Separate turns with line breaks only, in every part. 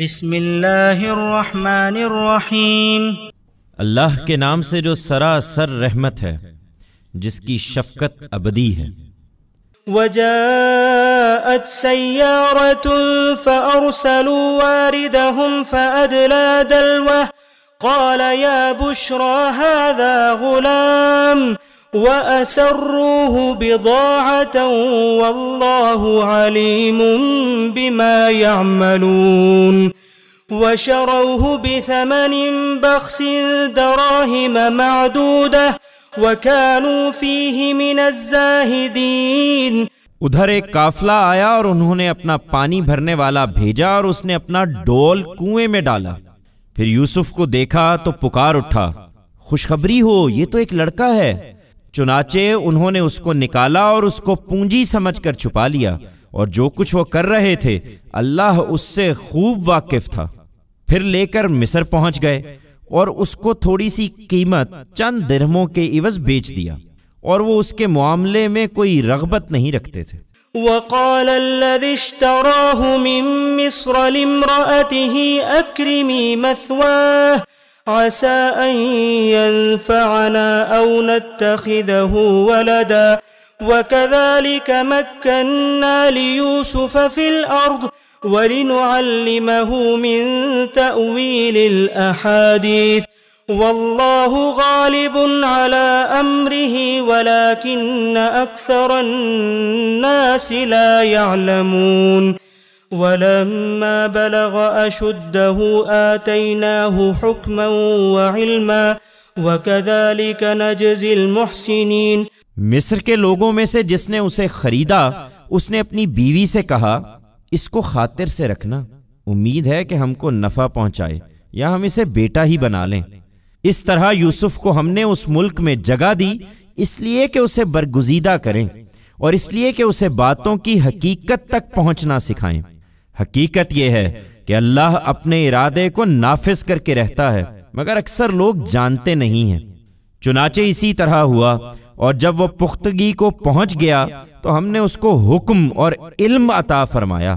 بسم اللہ الرحمن
الرحیم اللہ کے نام سے جو سراسر رحمت ہے جس کی شفقت ابدی ہے
وجاءت سيارة فأرسلوا واردهم فأدلى دلوه قال يا بشرى هذا غلام وأسروه بضاعة والله عليم بما يعملون وشروه بثمن بخس دراهم معدودة وكانوا فيه من الزاهدين
उधर एक काफला आया और उन्होंने अपना पानी भरने वाला भेजा और उसने अपना डोल कुएं में डाला फिर यूसुफ को देखा तो पुकार उठा खुशखबरी हो ये तो एक लड़का है چنانچہ انہوں نے اس کو نکالا اور اس کو پونجی سمجھ کر چھپا لیا اور جو کچھ وہ کر رہے تھے اللہ اس سے خوب واقف تھا پھر لے کر مصر پہنچ گئے اور اس کو تھوڑی سی قیمت چند درہموں کے عوض بیچ دیا اور وہ اس کے معاملے میں کوئی رغبت نہیں رکھتے تھے
وقال الذي اشتراه من مصر لامرأته اكرمي مثواه عسى أن ينفعنا أو نتخذه ولدا وكذلك مكنا ليوسف في الأرض ولنعلمه من تأويل الأحاديث والله غالب على أمره ولكن أكثر الناس لا يعلمون ولما بلغ أشده آتيناه حكما وعلما وكذلك نجزي المحسنين مصر کے لوگوں میں سے جس نے اسے خریدا اس نے اپنی بیوی سے کہا
اس کو خاطر سے رکھنا امید ہے کہ ہم کو نفع پہنچائے یا ہم اسے بیٹا ہی بنا لیں اس طرح یوسف کو ہم نے اس ملک میں جگہ دی اس لیے کہ اسے برگزیدہ کریں اور اس لیے کہ اسے باتوں کی حقیقت تک پہنچنا سکھائیں حقیقت یہ ہے کہ اللہ اپنے ارادے کو نافذ کر کے رہتا ہے مگر اکثر لوگ جانتے نہیں ہیں چنانچہ اسی طرح ہوا اور جب وہ پختگی کو پہنچ گیا تو ہم نے اس کو حکم اور علم عطا فرمایا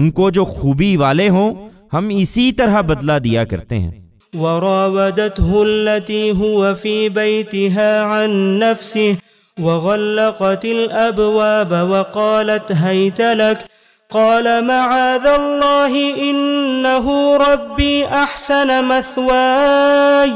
ان کو جو خوبی والے ہوں ہم اسی طرح بدلہ دیا کرتے ہیں
وراودته التي هو في بيتها عن نفسه وغلقت الأبواب وقالت هيت لك قال معاذ الله إنه ربي أحسن مثواي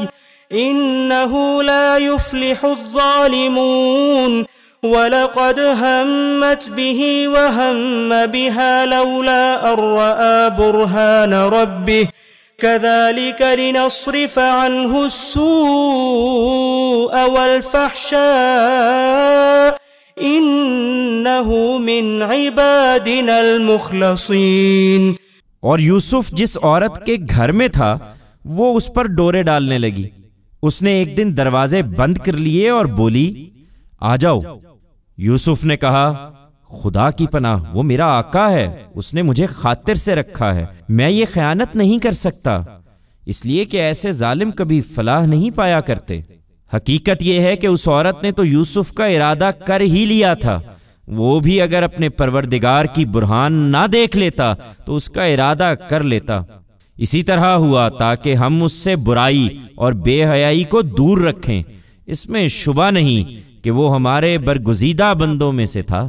إنه لا يفلح الظالمون ولقد همت به وهم بها لولا أن رأى برهان ربه كذلك لنصرف عنه السوء والفحشاء انہو من عبادنا
المخلصین اور یوسف جس عورت کے گھر میں تھا وہ اس پر ڈورے ڈالنے لگی اس نے ایک دن دروازے بند کر لیے اور بولی آ جاؤ یوسف نے کہا خدا کی پناہ وہ میرا آقا ہے اس نے مجھے خاطر سے رکھا ہے میں یہ خیانت نہیں کر سکتا اس لیے کہ ایسے ظالم کبھی فلاح نہیں پایا کرتے حقیقت یہ ہے کہ اس عورت نے تو یوسف کا ارادہ کر ہی لیا تھا وہ بھی اگر اپنے پروردگار کی برہان نہ دیکھ لیتا تو اس کا ارادہ کر لیتا اسی طرح ہوا تاکہ ہم اس سے برائی اور بے حیائی کو دور رکھیں اس میں شبہ نہیں کہ وہ ہمارے برگزیدہ بندوں میں سے تھا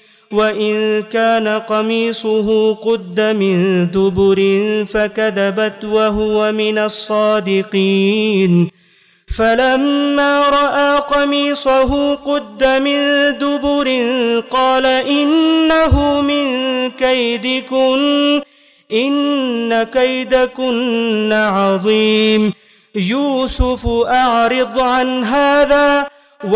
وإن كان قميصه قد من دبر فكذبت وهو من الصادقين فلما رأى قميصه قد من دبر قال إنه من كيدكن إن كيدكن عظيم يوسف أعرض عن هذا وہ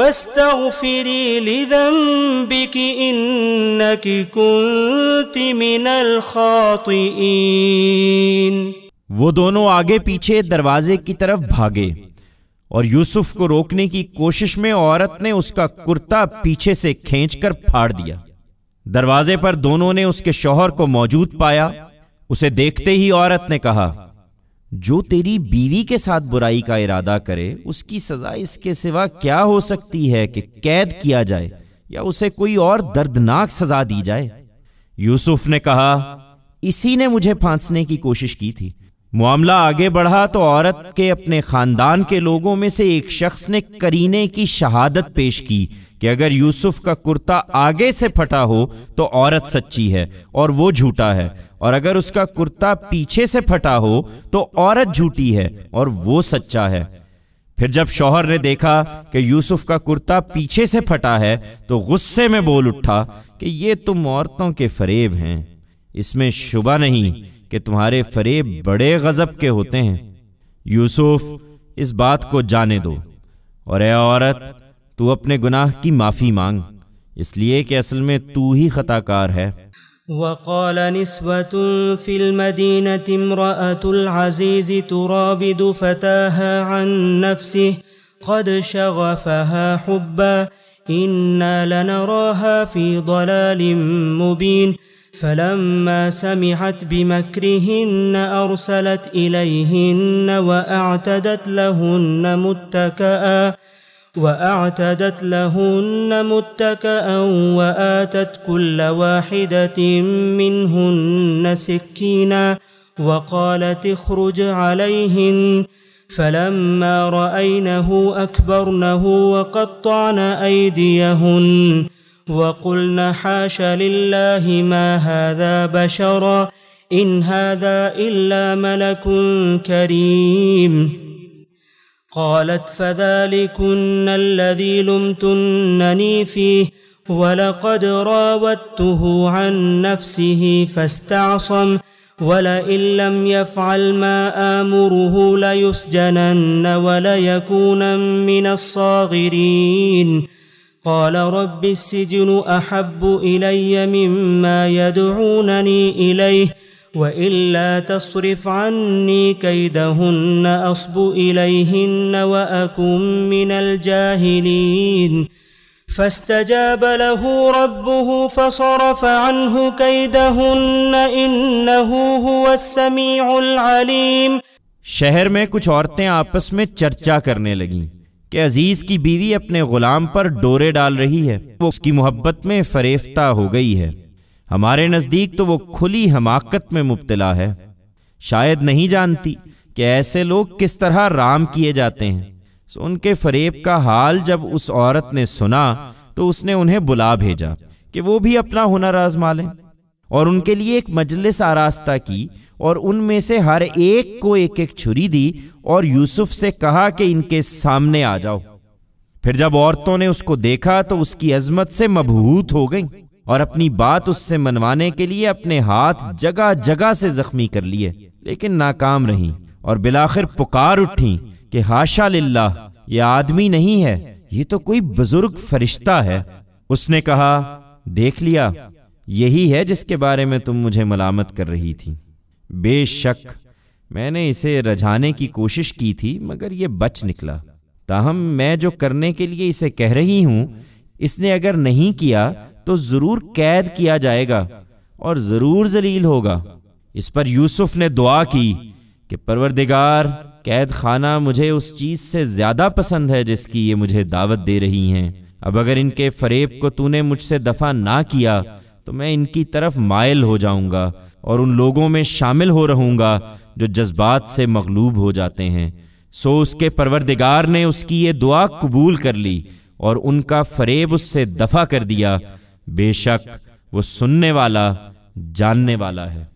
دونوں آگے پیچھے دروازے کی طرف بھاگے اور یوسف کو روکنے کی کوشش میں عورت نے اس کا کرتا پیچھے سے کھینچ کر پھاڑ دیا دروازے پر دونوں نے اس کے شوہر کو موجود پایا اسے دیکھتے ہی عورت نے کہا جو تیری بیوی کے ساتھ برائی کا ارادہ کرے اس کی سزا اس کے سوا کیا ہو سکتی ہے کہ قید کیا جائے یا اسے کوئی اور دردناک سزا دی جائے یوسف نے کہا اسی نے مجھے پھانسنے کی کوشش کی تھی معاملہ آگے بڑھا تو عورت کے اپنے خاندان کے لوگوں میں سے ایک شخص نے کرینے کی شہادت پیش کی کہ اگر یوسف کا کرتا آگے سے پھٹا ہو تو عورت سچی ہے اور وہ جھوٹا ہے اور اگر اس کا کرتا پیچھے سے پھٹا ہو تو عورت جھوٹی ہے اور وہ سچا ہے پھر جب شوہر نے دیکھا کہ یوسف کا کرتا پیچھے سے پھٹا ہے تو غصے میں بول اٹھا کہ یہ تم عورتوں کے فریب ہیں اس میں شبہ نہیں کہ تمہارے فریب بڑے غضب کے ہوتے ہیں یوسف اس بات کو جانے دو اور اے عورت تو اپنے گناہ کی معافی مانگ اس لیے کہ اصل میں تو ہی خطا کار ہے
وقال نسوة في المدينة امرأة العزيز ترابد فتاها عن نفسه قد شغفها حبا إنا لنراها في ضلال مبين فلما سمعت بمكرهن أرسلت إليهن وأعتدت لهن متكئا واعتدت لهن متكئا واتت كل واحده منهن سكينا وقالت اخرج عليهن فلما راينه اكبرنه وقطعن ايديهن وقلن حاش لله ما هذا بشرا ان هذا الا ملك كريم قالت فذلكن الذي لمتنني فيه ولقد راودته عن نفسه فاستعصم ولئن لم يفعل ما آمره ليسجنن وليكون من الصاغرين قال رب السجن أحب إلي مما يدعونني إليه وإلا تصرف عني كيدهن أصب إليهن وأكون من الجاهلين فاستجاب له ربه فصرف عنه كيدهن إنه هو السميع العليم
شہر میں کچھ عورتیں آپس میں چرچا کرنے لگیں کہ عزیز کی بیوی اپنے غلام پر ڈورے ڈال رہی ہے وہ اس کی محبت میں فریفتہ ہو گئی ہے ہمارے نزدیک تو وہ کھلی حماقت میں مبتلا ہے شاید نہیں جانتی کہ ایسے لوگ کس طرح رام کیے جاتے ہیں ان کے فریب کا حال جب اس عورت نے سنا تو اس نے انہیں بلا بھیجا کہ وہ بھی اپنا ہنر آزما لیں اور ان کے لیے ایک مجلس آراستہ کی اور ان میں سے ہر ایک کو ایک ایک چھری دی اور یوسف سے کہا کہ ان کے سامنے آ جاؤ پھر جب عورتوں نے اس کو دیکھا تو اس کی عظمت سے مبہوت ہو گئیں اور اپنی بات اس سے منوانے کے لیے اپنے ہاتھ جگہ جگہ سے زخمی کر لیے لیکن ناکام رہی اور بلاخر پکار کہ ہاشا للہ یہ آدمی نہیں ہے یہ تو کوئی بزرگ فرشتہ ہے اس نے کہا دیکھ لیا یہی ہے جس کے بارے میں تم مجھے ملامت کر رہی تھی بے شک میں نے اسے رجانے کی کوشش کی تھی مگر یہ بچ نکلا تاہم میں جو کرنے کے لیے اسے کہہ رہی ہوں اس نے اگر نہیں کیا تو ضرور قید کیا جائے گا اور ضرور ذلیل ہوگا اس پر یوسف نے دعا کی کہ پروردگار قید خانہ مجھے اس چیز سے زیادہ پسند ہے جس کی یہ مجھے دعوت دے رہی ہیں اب اگر ان کے فریب کو تو نے مجھ سے دفع نہ کیا تو میں ان کی طرف مائل ہو جاؤں گا اور ان لوگوں میں شامل ہو رہوں گا جو جذبات سے مغلوب ہو جاتے ہیں سو اس کے پروردگار نے اس کی یہ دعا قبول کر لی اور ان کا فریب اس سے دفع کر دیا بے شک
وہ سننے والا جاننے والا ہے